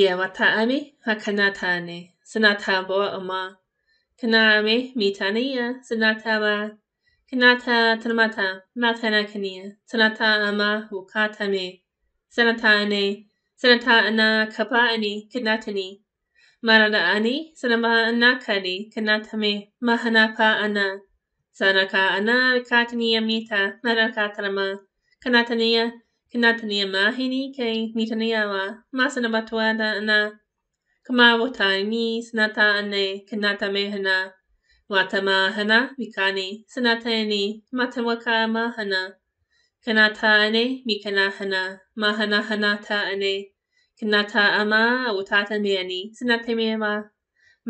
ia Yawata'ami hakanatane sanatabo ama kanarame mitania sanataba kanata tanamata matana kania sanata ama wukatame sanatane sanatana kapaani kanatani maradaani sanamaanakani kanatame mahanapaana sanakaana kataniya mita marakatama kanataniya kina tania mahini ke mitania wa masana batuada ana kama wata ni sanata ane kanata mehana watama hana mikani sanata ni matamaka mahana kanata ane mikana hana mahana hanata ane kanata ama utata meani sanata ma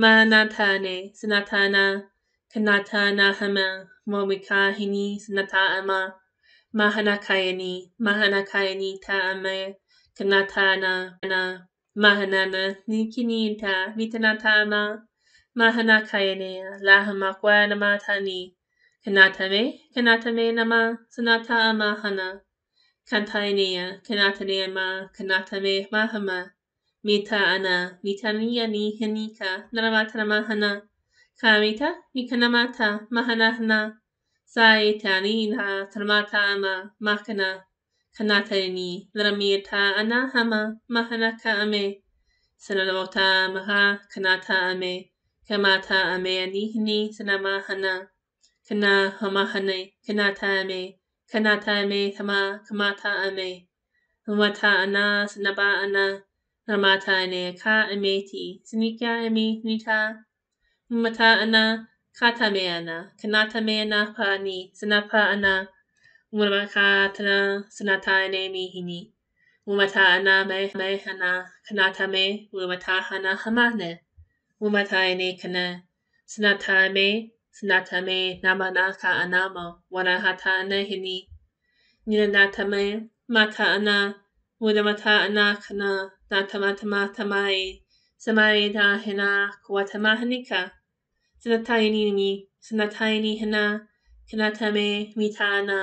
mahanata ane sanata ana kanata ana ma momika hini sanata ama Mahanakayani, Mahanakayani Ta'ame, Kanatana, na Mahanana, Nikininta, Vitanatama, Mahanakayanea, Lahamakwana Matani, Kanatame, Kanatame Nama, Sanata Mahana, Kantainea, Kanatanea Ma, Kanatame Mahama, Mita Ana, Vitania Nihanika, Naramatana Mahana, Kamita, Mikanamata, Mahanahana, sai te ani ha tamata ma makana kanata ni lera ana hama mahana ka ame sana maha kanata ame kamata ame ani hini sana mahana kana hamahane kanata ame kanata ame hama kamata ame Mwata ana, sanaba ana, ramata ane, ka ame ti, sinika ame, nita. Mwata ana, katameana, kanatameana paani, sanapa'ana, umamakatana, sanatane mihini, umata'ana me mehana, kanatame, umatahana hamane, umataene kana, sanatame, sanatame, namanaka anamo, wanahatana hini, nilanatame, mata'ana, unamata'ana kana, natamatamai, samai dahina, kuatamahanika, สนทายนีมีสนทายนีฮนาคณะทเมมีทานา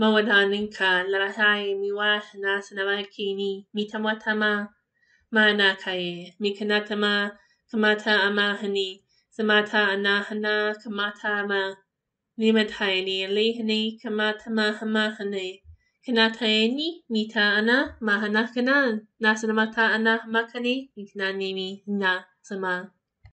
มาวดานิงคาลราชายมีวาหนาสนวาคีนีมีธรรมวัฒมามานาคเอมีคณะธรรมะคมาธาอามาหนีสมาธาอนาหนาคมาธามานิมาไทนีลีหนีคมาธรรมาหมาหนีคณะทายนีมีทานามาหนาคณะนาสนวัฒนามาคณีมีคณะนีมีนาสมา